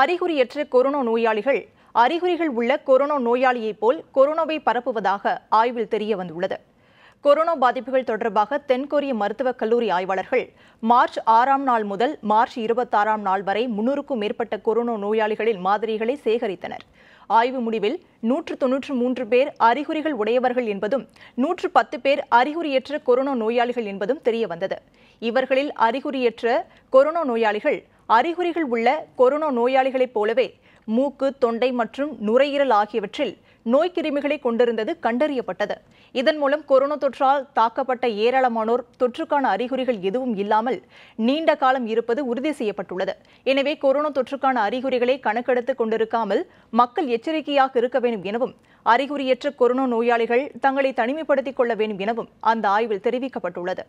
அறிகுறியற்ற corona நோயாளிகள் அறிகுறிகள் உள்ள கொரோனா நோயாளியைப் போல் கொரோனாவை பரப்புவதாக ஆய்வில் தெரிய வந்துள்ளது கொரோனா பாதிப்புகள் தொடர்பாக தென்கொரிய மருத்துவக் கல்லூரி ஆய்வாளர்கள் மார்ச் ஆறாம் நாள் முதல் மார்ச் இருபத்தாறாம் நாள் வரை முன்னூறுக்கும் மேற்பட்ட கொரோனா நோயாளிகளின் மாதிரிகளை சேகரித்தனர் ஆய்வு முடிவில் நூற்று தொன்னூற்று மூன்று பேர் அறிகுறிகள் உடையவர்கள் என்பதும் நூற்று பத்து பேர் அறிகுறியற்ற கொரோனா நோயாளிகள் என்பதும் தெரியவந்தது இவர்களில் அறிகுறியற்ற கொரோனா நோயாளிகள் அறிகுறிகள் உள்ள கொரோனா நோயாளிகளைப் போலவே மூக்கு தொண்டை மற்றும் நுரையீரல் ஆகியவற்றில் நோய் கிருமிகளை கொண்டிருந்தது கண்டறியப்பட்டது இதன் மூலம் கொரோனா தொற்றால் தாக்கப்பட்ட ஏராளமானோர் தொற்றுக்கான அறிகுறிகள் எதுவும் இல்லாமல் நீண்ட காலம் இருப்பது உறுதி செய்யப்பட்டுள்ளது எனவே கொரோனா தொற்றுக்கான அறிகுறிகளை கணக்கெடுத்துக் கொண்டிருக்காமல் மக்கள் எச்சரிக்கையாக இருக்க வேண்டும் எனவும் அறிகுறியற்ற கொரோனா நோயாளிகள் தங்களை தனிமைப்படுத்திக் கொள்ள வேண்டும் எனவும் அந்த ஆய்வில் தெரிவிக்கப்பட்டுள்ளது